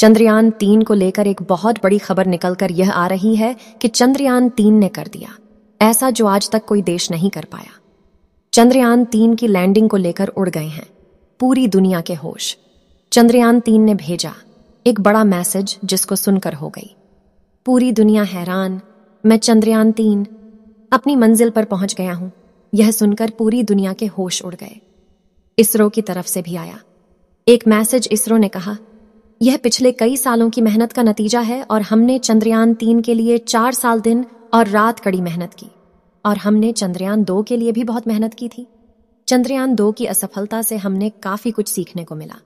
चंद्रयान तीन को लेकर एक बहुत बड़ी खबर निकलकर यह आ रही है कि चंद्रयान तीन ने कर दिया ऐसा जो आज तक कोई देश नहीं कर पाया चंद्रयान तीन की लैंडिंग को लेकर उड़ गए हैं पूरी दुनिया के होश चंद्रयान तीन ने भेजा एक बड़ा मैसेज जिसको सुनकर हो गई पूरी दुनिया हैरान मैं चंद्रयान तीन अपनी मंजिल पर पहुंच गया हूं यह सुनकर पूरी दुनिया के होश उड़ गए इसरो की तरफ से भी आया एक मैसेज इसरो ने कहा यह पिछले कई सालों की मेहनत का नतीजा है और हमने चंद्रयान तीन के लिए चार साल दिन और रात कड़ी मेहनत की और हमने चंद्रयान दो के लिए भी बहुत मेहनत की थी चंद्रयान दो की असफलता से हमने काफी कुछ सीखने को मिला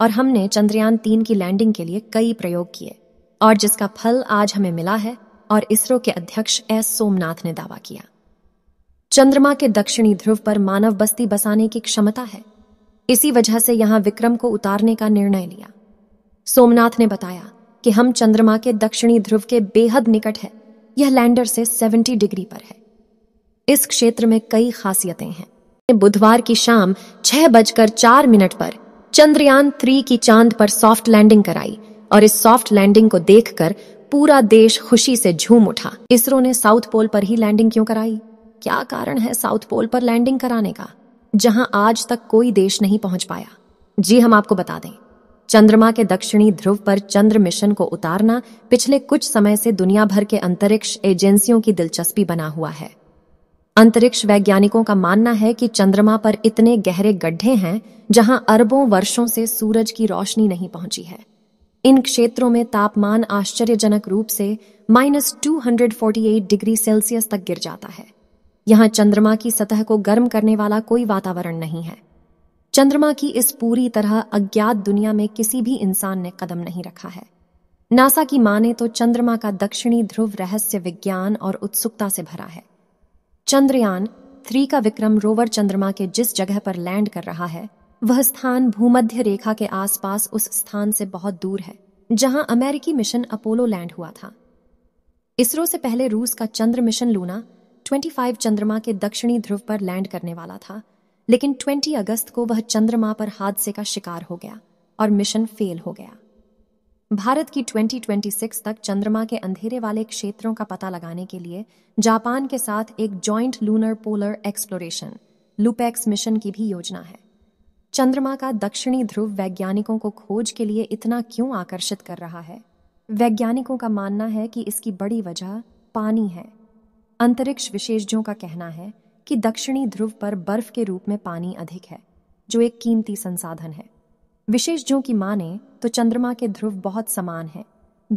और हमने चंद्रयान तीन की लैंडिंग के लिए कई प्रयोग किए और जिसका फल आज हमें मिला है और इसरो के अध्यक्ष एस सोमनाथ ने दावा किया चंद्रमा के दक्षिणी ध्रुव पर मानव बस्ती बसाने की क्षमता है इसी वजह से यहां विक्रम को उतारने का निर्णय लिया सोमनाथ ने बताया कि हम चंद्रमा के दक्षिणी ध्रुव के बेहद निकट है यह लैंडर से 70 डिग्री पर है इस क्षेत्र में कई खासियतें हैं बुधवार की शाम छह बजकर चार मिनट पर चंद्रयान थ्री की चांद पर सॉफ्ट लैंडिंग कराई और इस सॉफ्ट लैंडिंग को देखकर पूरा देश खुशी से झूम उठा इसरो ने साउथ पोल पर ही लैंडिंग क्यों कराई क्या कारण है साउथ पोल पर लैंडिंग कराने का जहां आज तक कोई देश नहीं पहुंच पाया जी हम आपको बता दें चंद्रमा के दक्षिणी ध्रुव पर चंद्र मिशन को उतारना पिछले कुछ समय से दुनिया भर के अंतरिक्ष एजेंसियों की दिलचस्पी बना हुआ है अंतरिक्ष वैज्ञानिकों का मानना है कि चंद्रमा पर इतने गहरे गड्ढे हैं जहां अरबों वर्षों से सूरज की रोशनी नहीं पहुंची है इन क्षेत्रों में तापमान आश्चर्यजनक रूप से माइनस 248 डिग्री सेल्सियस तक गिर जाता है यहाँ चंद्रमा की सतह को गर्म करने वाला कोई वातावरण नहीं है चंद्रमा की इस पूरी तरह अज्ञात दुनिया में किसी भी इंसान ने कदम नहीं रखा है नासा की माने तो चंद्रमा का दक्षिणी ध्रुव रहस्य विज्ञान और उत्सुकता से भरा है चंद्रयान थ्री का विक्रम रोवर चंद्रमा के जिस जगह पर लैंड कर रहा है वह स्थान भूमध्य रेखा के आसपास उस स्थान से बहुत दूर है जहां अमेरिकी मिशन अपोलो लैंड हुआ था इसरो से पहले रूस का चंद्र मिशन लूना 25 चंद्रमा के दक्षिणी ध्रुव पर लैंड करने वाला था लेकिन 20 अगस्त को वह चंद्रमा पर हादसे का शिकार हो गया और मिशन फेल हो गया भारत की 2026 तक चंद्रमा के अंधेरे वाले क्षेत्रों का पता लगाने के लिए जापान के साथ एक joint lunar polar exploration LUPEX mission की भी योजना है चंद्रमा का दक्षिणी ध्रुव वैज्ञानिकों को खोज के लिए इतना क्यों आकर्षित कर रहा है वैज्ञानिकों का मानना है कि इसकी बड़ी वजह पानी है अंतरिक्ष विशेषज्ञों का कहना है कि दक्षिणी ध्रुव पर बर्फ के रूप में पानी अधिक है जो एक कीमती संसाधन है विशेष जो की माने तो चंद्रमा के ध्रुव बहुत समान है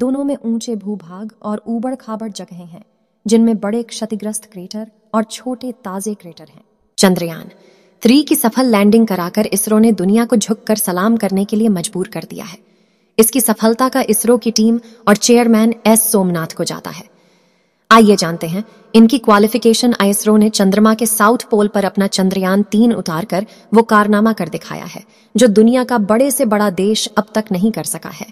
दोनों में ऊंचे भूभाग और ऊबड़ खाबड़ जगहें हैं जिनमें बड़े क्षतिग्रस्त क्रेटर और छोटे ताजे क्रेटर हैं चंद्रयान थ्री की सफल लैंडिंग कराकर इसरो ने दुनिया को झुक कर सलाम करने के लिए मजबूर कर दिया है इसकी सफलता का इसरो की टीम और चेयरमैन एस सोमनाथ को जाता है आइए जानते हैं इनकी क्वालिफिकेशन आईएसरो ने चंद्रमा के साउथ पोल पर अपना चंद्रयान तीन उतार कर वो कारनामा कर दिखाया है जो दुनिया का बड़े से बड़ा देश अब तक नहीं कर सका है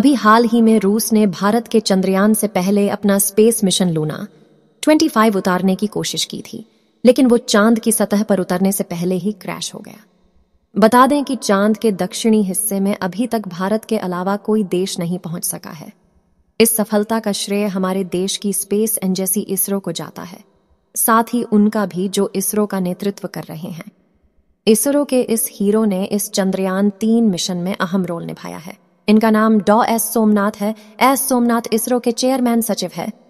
अभी हाल ही में रूस ने भारत के चंद्रयान से पहले अपना स्पेस मिशन लूना 25 उतारने की कोशिश की थी लेकिन वो चांद की सतह पर उतरने से पहले ही क्रैश हो गया बता दें कि चांद के दक्षिणी हिस्से में अभी तक भारत के अलावा कोई देश नहीं पहुंच सका है इस सफलता का श्रेय हमारे देश की स्पेस एन जैसी इसरो को जाता है साथ ही उनका भी जो इसरो का नेतृत्व कर रहे हैं इसरो के इस हीरो ने इस चंद्रयान तीन मिशन में अहम रोल निभाया है इनका नाम डॉ एस सोमनाथ है एस सोमनाथ इसरो के चेयरमैन सचिव है